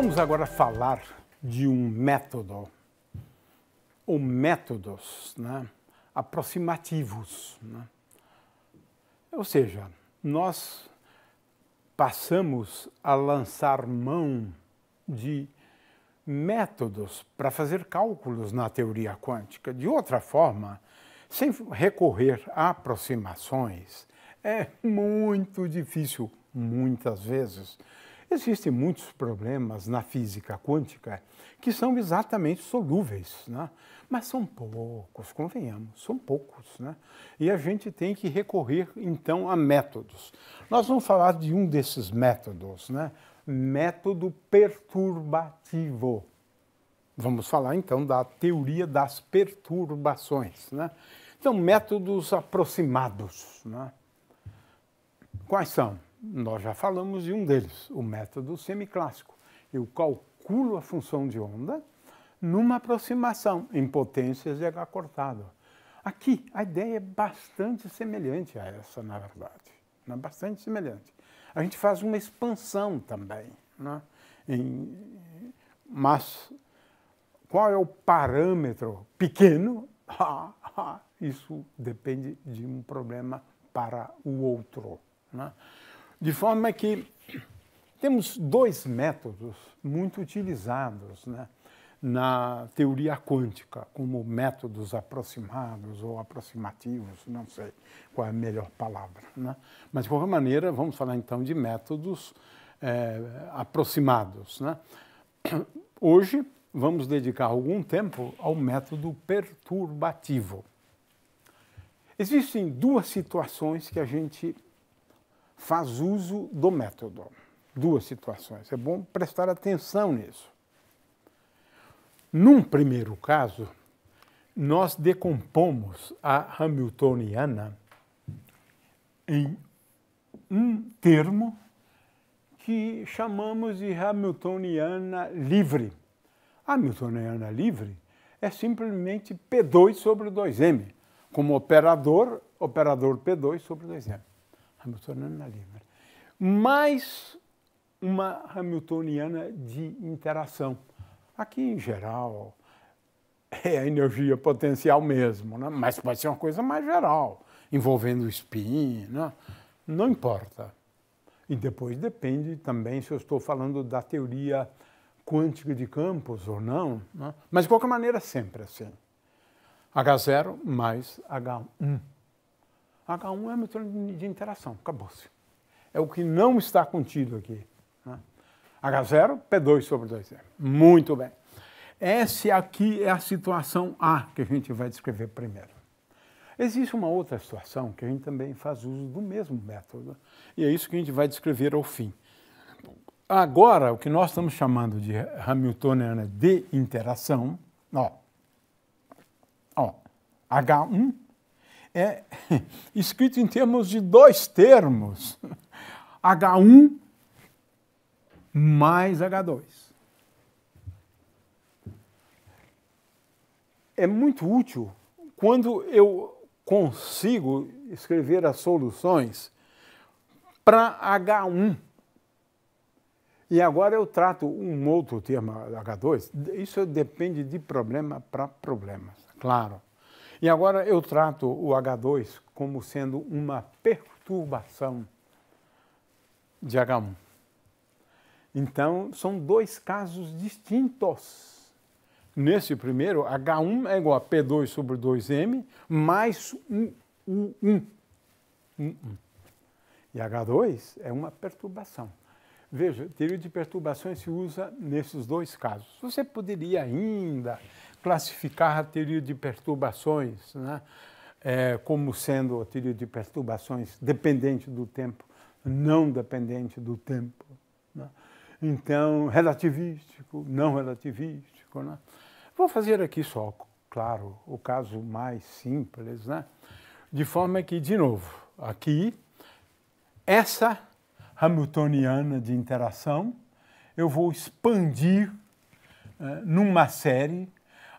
Vamos agora falar de um método, ou métodos né, aproximativos. Né? Ou seja, nós passamos a lançar mão de métodos para fazer cálculos na teoria quântica. De outra forma, sem recorrer a aproximações, é muito difícil, muitas vezes, Existem muitos problemas na física quântica que são exatamente solúveis, né? mas são poucos, convenhamos, são poucos. Né? E a gente tem que recorrer, então, a métodos. Nós vamos falar de um desses métodos, né? método perturbativo. Vamos falar, então, da teoria das perturbações. Né? Então, métodos aproximados. Né? Quais são? Nós já falamos de um deles, o método semiclássico. Eu calculo a função de onda numa aproximação em potências de H cortado. Aqui, a ideia é bastante semelhante a essa, na verdade. é Bastante semelhante. A gente faz uma expansão também. Né? Em... Mas qual é o parâmetro pequeno? Ah, ah, isso depende de um problema para o outro. Né? De forma que temos dois métodos muito utilizados né, na teoria quântica, como métodos aproximados ou aproximativos, não sei qual é a melhor palavra. Né? Mas, de qualquer maneira, vamos falar então de métodos é, aproximados. Né? Hoje, vamos dedicar algum tempo ao método perturbativo. Existem duas situações que a gente faz uso do método. Duas situações. É bom prestar atenção nisso. Num primeiro caso, nós decompomos a Hamiltoniana em um termo que chamamos de Hamiltoniana livre. Hamiltoniana livre é simplesmente P2 sobre 2m, como operador, operador P2 sobre 2m. Hamiltoniana livre, mais uma Hamiltoniana de interação. Aqui, em geral, é a energia potencial mesmo, né? mas pode ser uma coisa mais geral, envolvendo o spin, né? não importa. E depois depende também se eu estou falando da teoria quântica de campos ou não, né? mas de qualquer maneira sempre assim. H0 mais H1. H1 é metrônomo de interação, acabou-se. É o que não está contido aqui. Né? H0, P2 sobre 2M. Muito bem. Essa aqui é a situação A que a gente vai descrever primeiro. Existe uma outra situação que a gente também faz uso do mesmo método, e é isso que a gente vai descrever ao fim. Agora, o que nós estamos chamando de Hamiltoniana de interação, ó, ó, H1 é escrito em termos de dois termos, H1 mais H2. É muito útil quando eu consigo escrever as soluções para H1. E agora eu trato um outro termo, H2. Isso depende de problema para problema, claro. E agora eu trato o H2 como sendo uma perturbação de H1. Então, são dois casos distintos. Nesse primeiro, H1 é igual a P2 sobre 2M mais 1, 1, 1. 1, 1. E H2 é uma perturbação. Veja, teoria de perturbações se usa nesses dois casos. Você poderia ainda classificar a teoria de perturbações né, é, como sendo a teoria de perturbações dependente do tempo, não dependente do tempo. Né? Então, relativístico, não relativístico. Né? Vou fazer aqui só, claro, o caso mais simples, né? de forma que, de novo, aqui, essa hamiltoniana de interação eu vou expandir é, numa série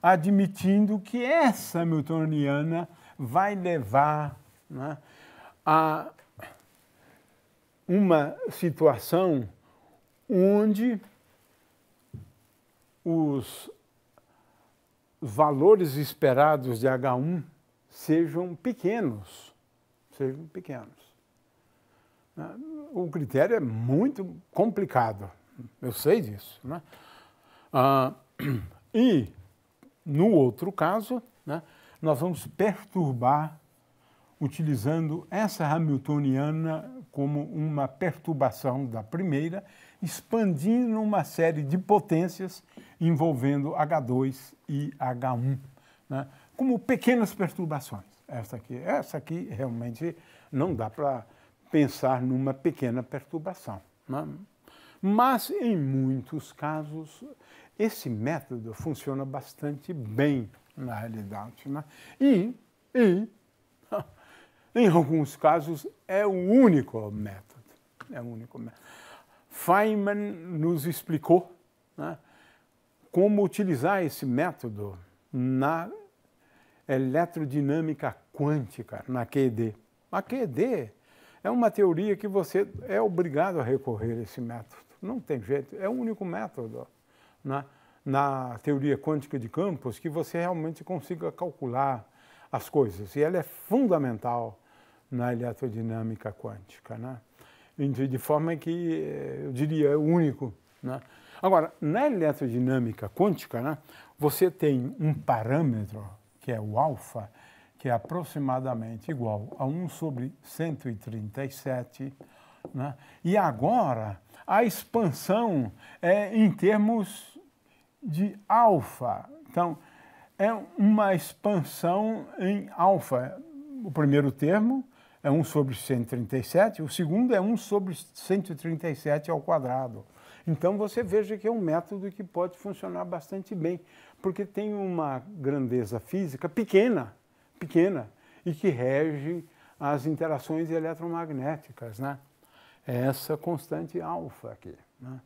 admitindo que essa Miltoniana vai levar né, a uma situação onde os valores esperados de H1 sejam pequenos, sejam pequenos. Né, o critério é muito complicado, eu sei disso. Né? Ah, e no outro caso, né, nós vamos perturbar utilizando essa Hamiltoniana como uma perturbação da primeira, expandindo uma série de potências envolvendo H2 e H1, né, como pequenas perturbações. Essa aqui, essa aqui realmente não dá para pensar numa pequena perturbação. Né? Mas, em muitos casos, esse método funciona bastante bem na realidade. Né? E, e, em alguns casos, é o único método. É o único método. Feynman nos explicou né, como utilizar esse método na eletrodinâmica quântica, na QED. A QED é uma teoria que você é obrigado a recorrer a esse método. Não tem jeito, é o único método na, né, na teoria quântica de campos que você realmente consiga calcular as coisas. E ela é fundamental na eletrodinâmica quântica, né? de forma que, eh, eu diria, é único. Né? Agora, na eletrodinâmica quântica, né, você tem um parâmetro, que é o alfa, que é aproximadamente igual a 1 sobre 137. Né? E agora, a expansão é em termos de alfa. Então, é uma expansão em alfa. O primeiro termo é 1 sobre 137, o segundo é 1 sobre 137 ao quadrado. Então você veja que é um método que pode funcionar bastante bem, porque tem uma grandeza física pequena, pequena, e que rege as interações eletromagnéticas, né? É essa constante alfa aqui. Né?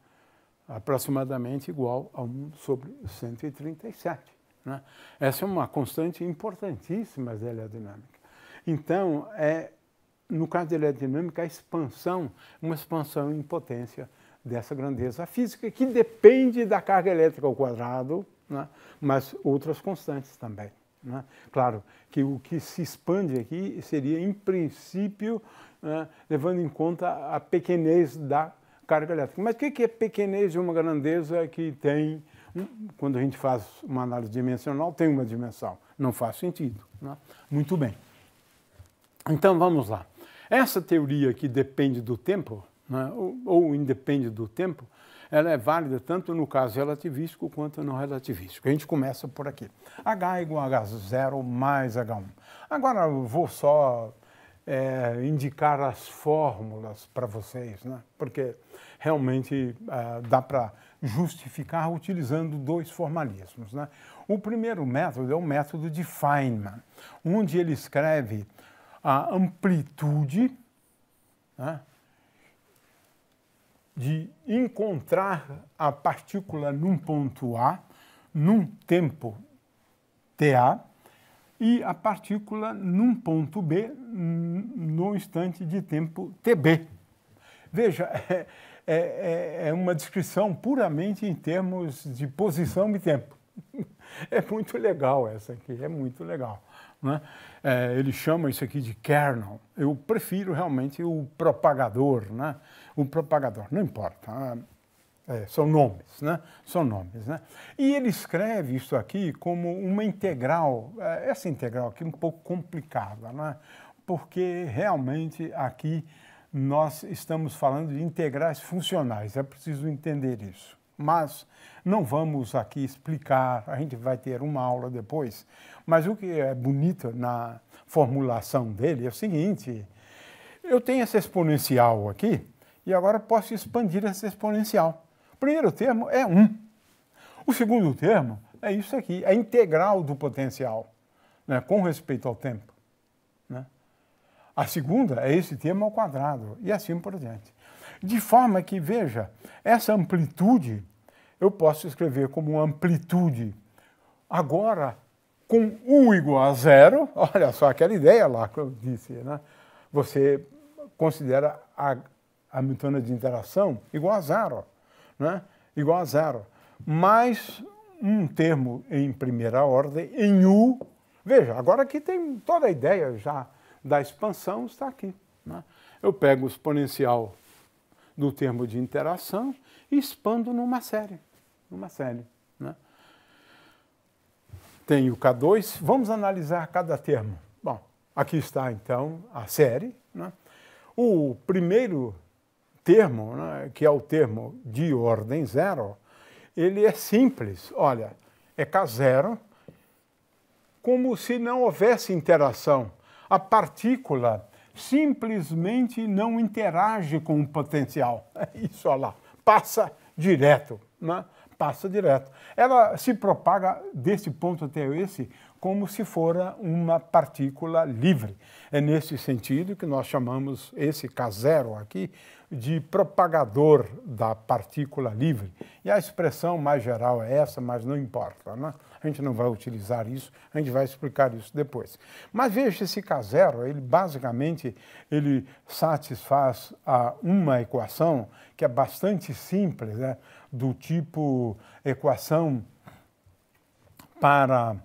aproximadamente igual a 1 sobre 137. Né? Essa é uma constante importantíssima da heliodinâmica. Então, é, no caso da heliodinâmica, a expansão, uma expansão em potência dessa grandeza física, que depende da carga elétrica ao quadrado, né? mas outras constantes também. Né? Claro que o que se expande aqui seria, em princípio, né? levando em conta a pequenez da carga elétrica. Mas o que é pequenez e uma grandeza que tem, quando a gente faz uma análise dimensional, tem uma dimensão? Não faz sentido. Né? Muito bem. Então vamos lá. Essa teoria que depende do tempo, né, ou, ou independe do tempo, ela é válida tanto no caso relativístico quanto no relativístico. A gente começa por aqui. H é igual a H0 mais H1. Agora eu vou só é, indicar as fórmulas para vocês, né? porque realmente é, dá para justificar utilizando dois formalismos. Né? O primeiro método é o método de Feynman, onde ele escreve a amplitude né, de encontrar a partícula num ponto A, num tempo TA, e a partícula num ponto B no instante de tempo TB. Veja, é, é, é uma descrição puramente em termos de posição e tempo. É muito legal essa aqui, é muito legal. Né? É, ele chama isso aqui de kernel. Eu prefiro realmente o propagador, né? O propagador, não importa. É, são nomes, né? São nomes, né? E ele escreve isso aqui como uma integral, é, essa integral aqui é um pouco complicada, né? Porque realmente aqui nós estamos falando de integrais funcionais, é preciso entender isso. Mas não vamos aqui explicar, a gente vai ter uma aula depois. Mas o que é bonito na formulação dele é o seguinte: eu tenho essa exponencial aqui e agora posso expandir essa exponencial primeiro termo é 1. Um. O segundo termo é isso aqui, é integral do potencial, né, com respeito ao tempo. Né? A segunda é esse termo ao quadrado, e assim por diante. De forma que, veja, essa amplitude eu posso escrever como amplitude. Agora, com U igual a zero, olha só aquela ideia lá que eu disse, né? Você considera a Hamiltoniana de interação igual a zero né? igual a zero. Mais um termo em primeira ordem, em U. Veja, agora aqui tem toda a ideia já da expansão está aqui. Né? Eu pego o exponencial do termo de interação e expando numa série. Numa série. Né? Tem o K2. Vamos analisar cada termo. Bom, aqui está então a série. Né? O primeiro termo, né, que é o termo de ordem zero, ele é simples. Olha, é K0, como se não houvesse interação. A partícula simplesmente não interage com o potencial. É isso, olha lá, passa direto, né? passa direto. Ela se propaga desse ponto até esse como se fora uma partícula livre. É nesse sentido que nós chamamos esse K0 aqui de propagador da partícula livre. E a expressão mais geral é essa, mas não importa. Né? A gente não vai utilizar isso, a gente vai explicar isso depois. Mas veja esse K0, ele basicamente ele satisfaz a uma equação que é bastante simples, né? do tipo equação para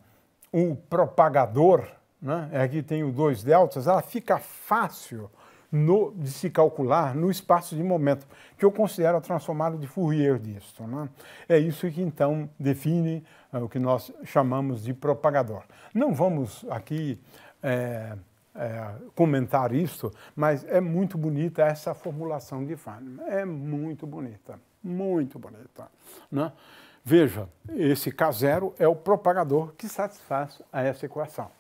o propagador, né, aqui é tem o dois deltas, ela fica fácil no, de se calcular no espaço de momento, que eu considero a transformada de Fourier disto, Né? É isso que então define é, o que nós chamamos de propagador. Não vamos aqui é, é, comentar isso, mas é muito bonita essa formulação de Feynman. É muito bonita, muito bonita. Né? Veja, esse K0 é o propagador que satisfaz a essa equação.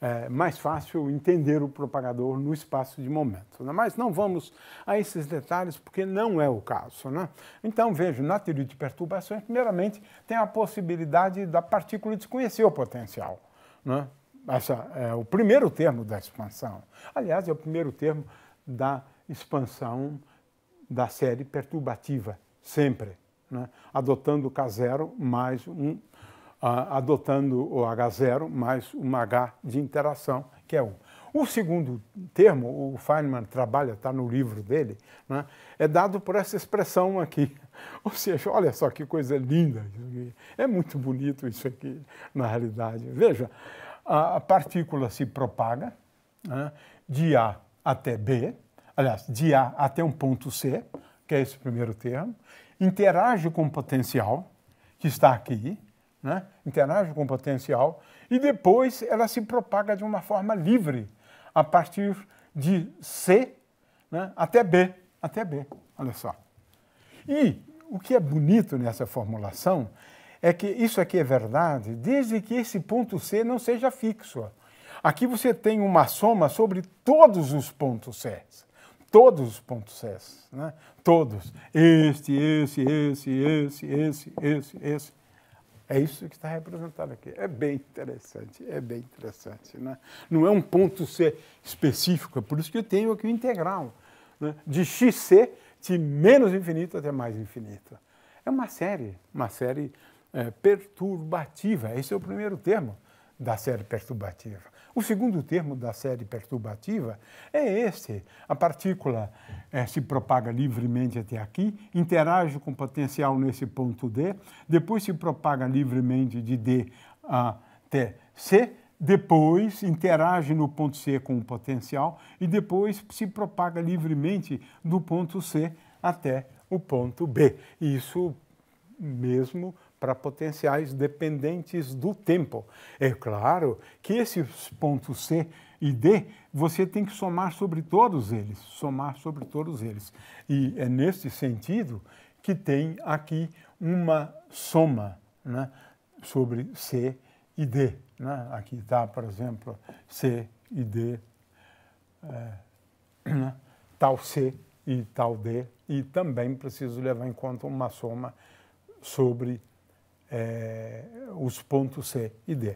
É mais fácil entender o propagador no espaço de momento. Né? Mas não vamos a esses detalhes porque não é o caso. Né? Então, veja, na teoria de perturbações, primeiramente, tem a possibilidade da partícula desconhecer o potencial. Né? Essa é o primeiro termo da expansão. Aliás, é o primeiro termo da expansão da série perturbativa, sempre né? adotando o K0 mais um, uh, adotando o H0 mais um H de interação, que é 1. O segundo termo, o Feynman trabalha, está no livro dele, né? é dado por essa expressão aqui. Ou seja, olha só que coisa linda É muito bonito isso aqui, na realidade. Veja, a partícula se propaga né? de A até B, aliás, de A até um ponto C, que é esse primeiro termo, interage com o potencial que está aqui, né? interage com o potencial, e depois ela se propaga de uma forma livre, a partir de C né? até B, até B, olha só. E o que é bonito nessa formulação é que isso aqui é verdade desde que esse ponto C não seja fixo. Aqui você tem uma soma sobre todos os pontos C todos os pontos SES, né? todos. Este, esse, esse, esse, esse, esse, esse. É isso que está representado aqui. É bem interessante, é bem interessante. Né? Não é um ponto C específico, é por isso que eu tenho aqui o integral. Né? De xc de menos infinito até mais infinito. É uma série, uma série é, perturbativa. Esse é o primeiro termo da série perturbativa. O segundo termo da série perturbativa é esse. A partícula é, se propaga livremente até aqui, interage com o potencial nesse ponto D, depois se propaga livremente de D até C, depois interage no ponto C com o potencial e depois se propaga livremente do ponto C até o ponto B. Isso mesmo para potenciais dependentes do tempo. É claro que esses pontos C e D você tem que somar sobre todos eles, somar sobre todos eles. E é nesse sentido que tem aqui uma soma né, sobre C e D. Né? Aqui está, por exemplo, C e D, é, né, tal C e tal D, e também preciso levar em conta uma soma sobre é, os pontos C e D.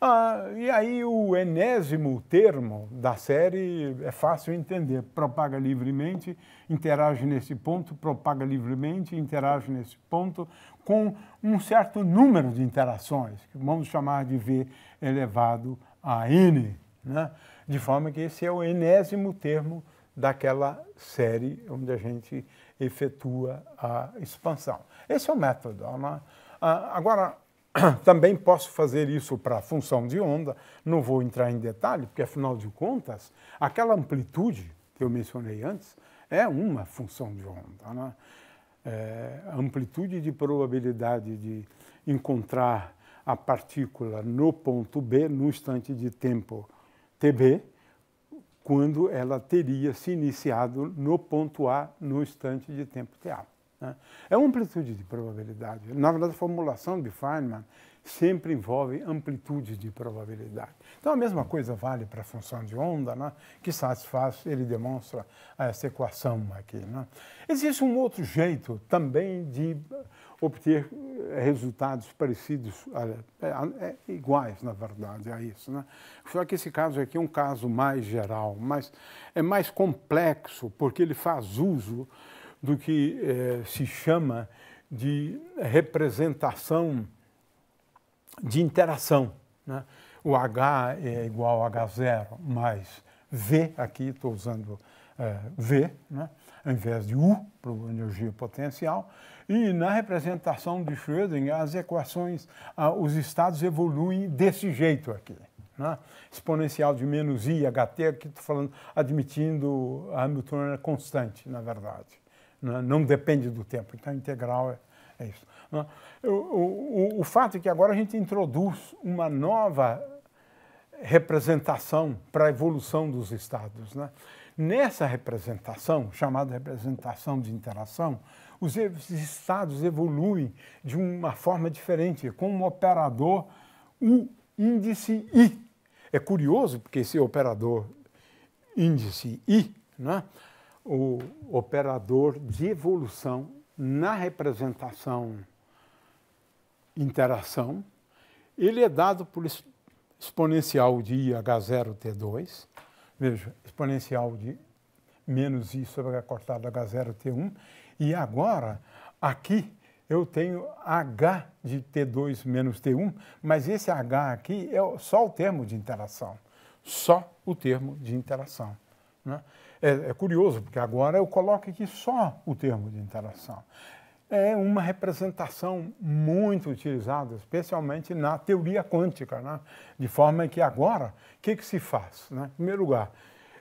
Ah, e aí o enésimo termo da série é fácil entender. Propaga livremente, interage nesse ponto, propaga livremente, interage nesse ponto, com um certo número de interações, que vamos chamar de V elevado a N. Né? De forma que esse é o enésimo termo daquela série onde a gente efetua a expansão. Esse é o método. É uma, ah, agora, também posso fazer isso para a função de onda, não vou entrar em detalhe, porque afinal de contas, aquela amplitude que eu mencionei antes é uma função de onda. Né? É, amplitude de probabilidade de encontrar a partícula no ponto B, no instante de tempo TB, quando ela teria se iniciado no ponto A, no instante de tempo TA. Né? É uma amplitude de probabilidade. Na verdade, a formulação de Feynman sempre envolve amplitude de probabilidade. Então, a mesma coisa vale para a função de onda, né, que satisfaz, ele demonstra essa equação aqui. Né. Existe um outro jeito também de obter eh, resultados parecidos, eh, eh, iguais, na verdade, a isso. Né? Só que esse caso aqui é um caso mais geral, mas é mais complexo, porque ele faz uso do que eh, se chama de representação de interação. Né? O H é igual a H0 mais V, aqui estou usando eh, V, né? ao invés de U, para energia potencial. E na representação de Schrödinger, as equações, ah, os estados evoluem desse jeito aqui. Né? exponencial de menos i, ht, aqui estou falando, admitindo a Hamiltoniana constante, na verdade. Né? não depende do tempo. Então, integral é, é isso. Né? O, o, o fato é que agora a gente introduz uma nova representação para a evolução dos estados. Né? Nessa representação, chamada representação de interação, os estados evoluem de uma forma diferente, com um operador o índice I. É curioso, porque esse operador índice I, né, o operador de evolução na representação interação. Ele é dado por exponencial de IH0T2, veja, exponencial de menos I sobre a cortada H0T1. E agora, aqui, eu tenho H de T2 menos T1, mas esse H aqui é só o termo de interação. Só o termo de interação. Né? É, é curioso, porque agora eu coloco aqui só o termo de interação. É uma representação muito utilizada, especialmente na teoria quântica, né? de forma que agora, o que, que se faz? Né? Em primeiro lugar,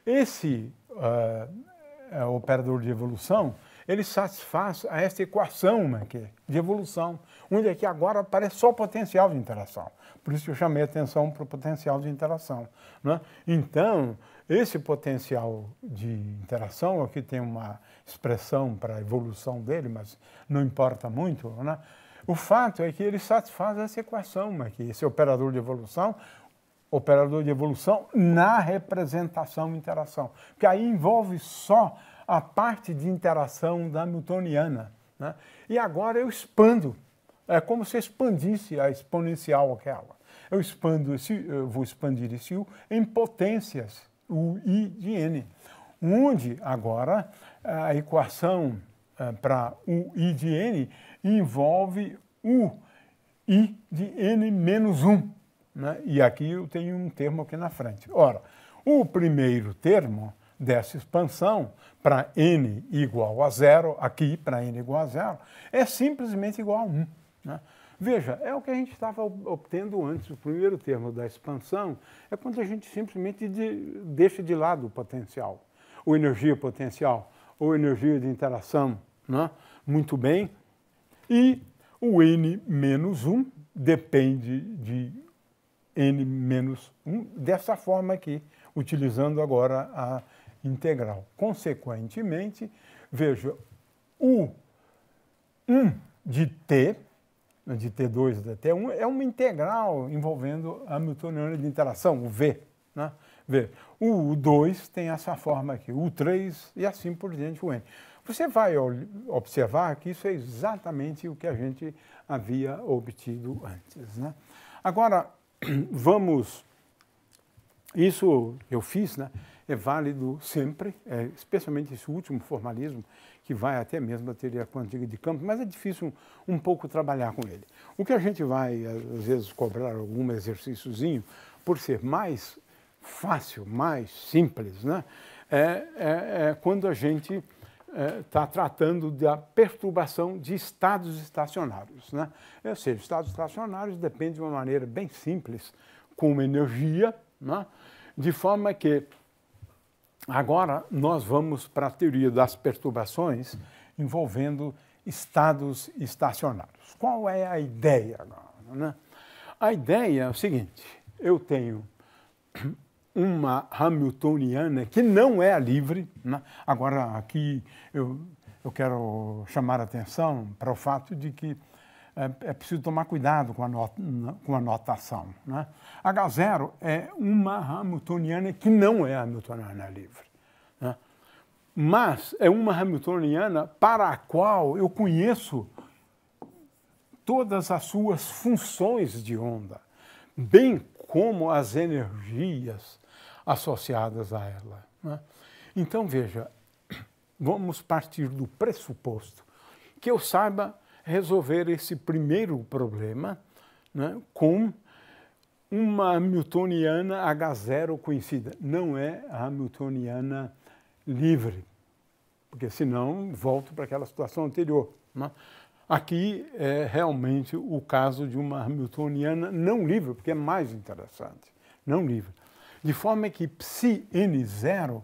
esse uh, operador de evolução, ele satisfaz a esta equação né, é de evolução, onde aqui é agora aparece só o potencial de interação. Por isso que eu chamei atenção para o potencial de interação. Né? Então, esse potencial de interação, aqui tem uma expressão para a evolução dele, mas não importa muito, né? o fato é que ele satisfaz essa equação aqui, esse operador de evolução, operador de evolução na representação interação, que aí envolve só a parte de interação da Hamiltoniana. Né? E agora eu expando, é como se expandisse a exponencial aquela. Eu expando esse, eu vou expandir esse U em potências o I, de N, onde agora a equação eh, para o I de N envolve o I de N menos 1. Né? E aqui eu tenho um termo aqui na frente. Ora, o primeiro termo dessa expansão para N igual a zero, aqui para N igual a zero, é simplesmente igual a 1. Né? Veja, é o que a gente estava obtendo antes. O primeiro termo da expansão é quando a gente simplesmente de, deixa de lado o potencial, ou energia potencial, ou energia de interação. Né? Muito bem. E o n menos 1 depende de n menos 1 dessa forma aqui, utilizando agora a integral. Consequentemente, veja, o 1 de t de T2 até T1 é uma integral envolvendo a Hamiltoniana de interação, o V. Né? V. O 2 tem essa forma aqui, o 3 e assim por diante, o N. Você vai observar que isso é exatamente o que a gente havia obtido antes. Né? Agora, vamos. Isso eu fiz, né? é válido sempre, é, especialmente esse último formalismo, que vai até mesmo a teoria quântica de campo, mas é difícil um, um pouco trabalhar com ele. O que a gente vai, eh, às vezes, cobrar algum exercíciozinho, por ser mais fácil, mais simples, né? é, é, é quando a gente está eh, é, tratando da perturbação de estados estacionários. Né? Ou seja, estados estacionários dependem de uma maneira bem simples, com uma energia, né? de forma que Agora nós vamos para a teoria das perturbações envolvendo estados estacionários. Qual é a ideia agora? Né? A ideia é o seguinte: eu tenho uma hamiltoniana que não é a livre. Né? Agora, aqui eu, eu quero chamar a atenção para o fato de que é, é preciso tomar cuidado com a, not com a notação. Né? H0 é uma Hamiltoniana que não é Hamiltoniana livre, né? mas é uma Hamiltoniana para a qual eu conheço todas as suas funções de onda, bem como as energias associadas a ela. Né? Então, veja, vamos partir do pressuposto que eu saiba resolver esse primeiro problema né, com uma Hamiltoniana H0 conhecida. Não é a Hamiltoniana livre, porque senão volto para aquela situação anterior. Né? Aqui é realmente o caso de uma Hamiltoniana não livre, porque é mais interessante, não livre. De forma que psi-n0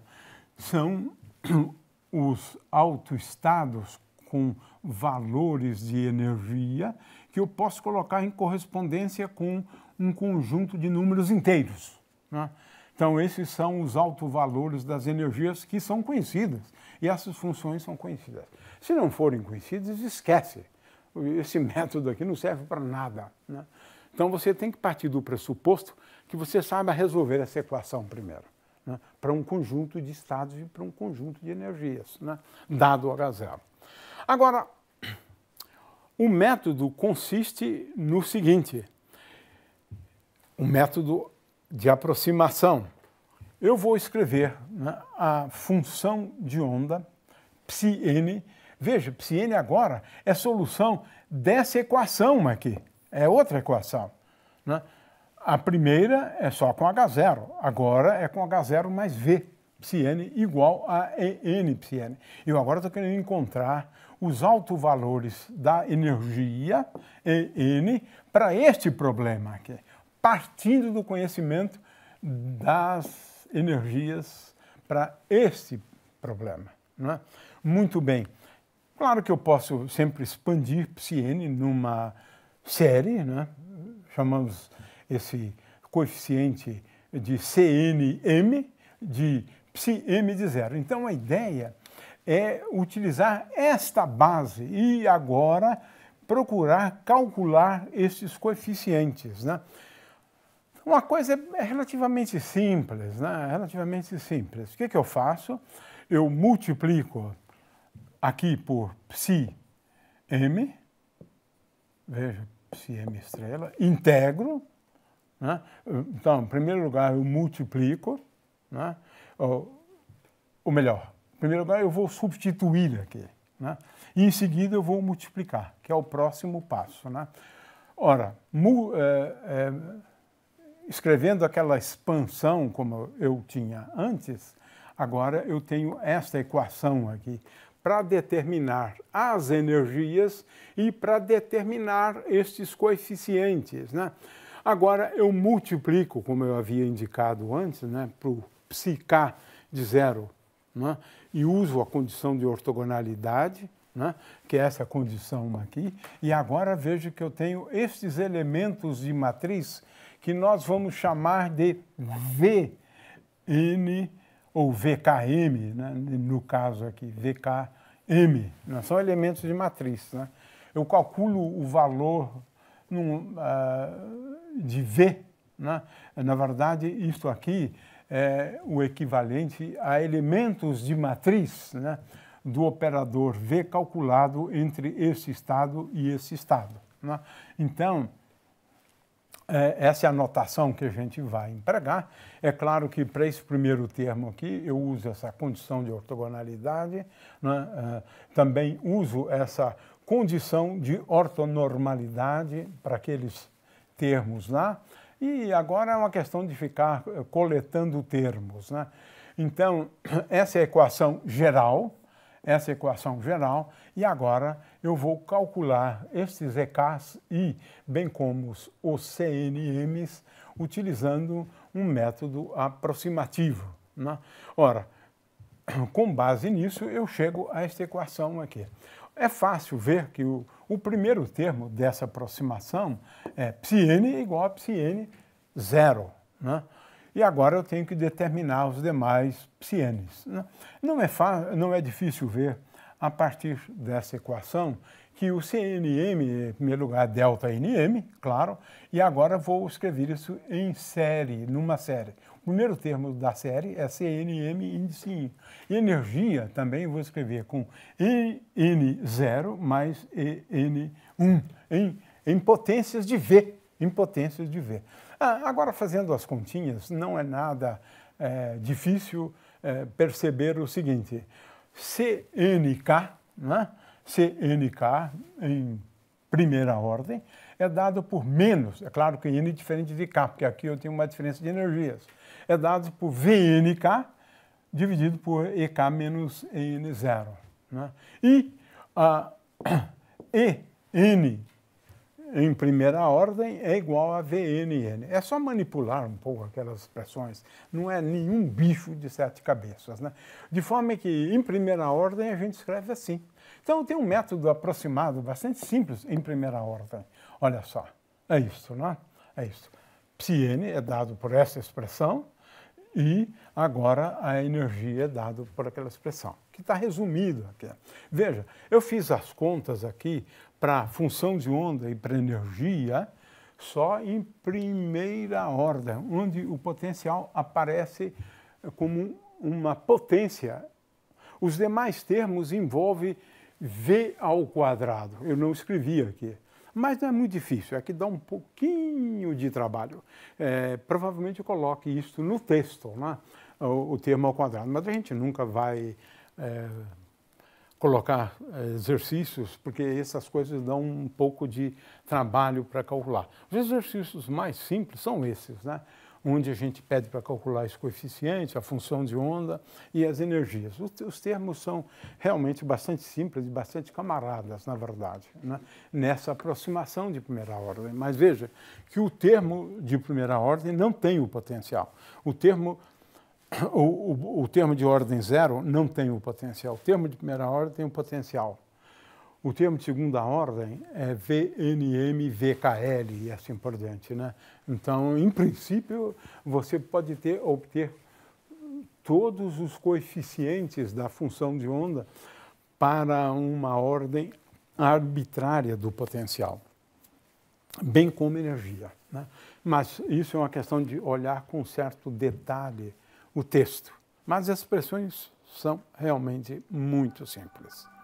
são os autoestados com valores de energia que eu posso colocar em correspondência com um conjunto de números inteiros. Né? Então, esses são os valores das energias que são conhecidas. E essas funções são conhecidas. Se não forem conhecidas, esquece. Esse método aqui não serve para nada. Né? Então, você tem que partir do pressuposto que você saiba resolver essa equação primeiro, né? para um conjunto de estados e para um conjunto de energias, né? dado H zero. Agora, o método consiste no seguinte: um método de aproximação. Eu vou escrever né, a função de onda psi-n. Veja, psi-n agora é solução dessa equação aqui. É outra equação. Né? A primeira é só com H0, agora é com H0 mais V, psi-n igual a n psi-n. Eu agora estou querendo encontrar os valores da energia, EN, para este problema aqui, partindo do conhecimento das energias para este problema. É? Muito bem. Claro que eu posso sempre expandir Psi-N numa série, né? chamamos esse coeficiente de CNM, de Psi-M de zero. Então a ideia é utilizar esta base e agora procurar calcular esses coeficientes. Né? Uma coisa é relativamente simples, né? relativamente simples. O que, é que eu faço? Eu multiplico aqui por psi m, veja, psi m estrela, integro. Né? Então, em primeiro lugar, eu multiplico, né? ou, ou melhor, primeiro lugar, eu vou substituir aqui, Né? E em seguida, eu vou multiplicar, que é o próximo passo. Né? Ora, mu, é, é, escrevendo aquela expansão como eu tinha antes, agora eu tenho esta equação aqui para determinar as energias e para determinar estes coeficientes. Né? Agora eu multiplico, como eu havia indicado antes, né, para o psi k de zero. Né? e uso a condição de ortogonalidade, né, que é essa condição aqui, e agora vejo que eu tenho estes elementos de matriz que nós vamos chamar de VN ou VKM, né, no caso aqui, VKM, né, são elementos de matriz. Né? Eu calculo o valor num, uh, de V. Né? Na verdade, isso aqui é o equivalente a elementos de matriz né, do operador V calculado entre esse estado e esse estado. Né? Então, é, essa é a notação que a gente vai empregar. É claro que para esse primeiro termo aqui, eu uso essa condição de ortogonalidade, né? É, também uso essa condição de ortonormalidade para aqueles termos lá, e agora é uma questão de ficar eh, coletando termos. Né? Então, essa é a equação geral, essa é equação geral, e agora eu vou calcular estes EKs e, bem como os CNMs, utilizando um método aproximativo. Né? Ora, com base nisso, eu chego a esta equação aqui. É fácil ver que o o primeiro termo dessa aproximação é ψn igual a ψn zero. Né? E agora eu tenho que determinar os demais ψn's. Né? Não, é fácil, não é difícil ver, a partir dessa equação, que o CNM, em primeiro lugar, delta NM, claro, e agora vou escrever isso em série, numa série primeiro termo da série é CNM índice I. Energia também vou escrever com EN0 mais EN1, em, em potências de V, em potências de V. Ah, agora, fazendo as continhas, não é nada é, difícil é, perceber o seguinte, CNK, né? CNK em primeira ordem, é dado por menos. É claro que N é diferente de K, porque aqui eu tenho uma diferença de energias é dado por VNK dividido por EK menos N0. Né? E a EN em primeira ordem é igual a VNN. É só manipular um pouco aquelas expressões. Não é nenhum bicho de sete cabeças. Né? De forma que, em primeira ordem, a gente escreve assim. Então, tem um método aproximado bastante simples em primeira ordem. Olha só, é isso, não é? É isso. Psi n é dado por essa expressão, e agora a energia é dada por aquela expressão, que está resumido aqui. Veja, eu fiz as contas aqui para função de onda e para energia só em primeira ordem, onde o potencial aparece como uma potência. Os demais termos envolvem V ao quadrado. Eu não escrevi aqui. Mas não é muito difícil, é que dá um pouquinho de trabalho. É, provavelmente eu coloque isso no texto, né? o, o termo ao quadrado, mas a gente nunca vai é, colocar é, exercícios, porque essas coisas dão um pouco de trabalho para calcular. Os exercícios mais simples são esses, né? onde a gente pede para calcular esse coeficiente, a função de onda e as energias. Os, termos são realmente bastante simples e bastante camaradas, na verdade, né? nessa aproximação de primeira ordem. Mas veja que o termo de primeira ordem não tem o potencial. O termo o, o, o termo de ordem zero não tem o potencial. O termo de primeira ordem tem o potencial. O termo de segunda ordem é VNM, VKL e assim por diante. Né? Então, em princípio, você pode ter, obter todos os coeficientes da função de onda para uma ordem arbitrária do potencial, bem como energia. Né? Mas isso é uma questão de olhar com certo detalhe o texto. Mas as expressões são realmente muito simples.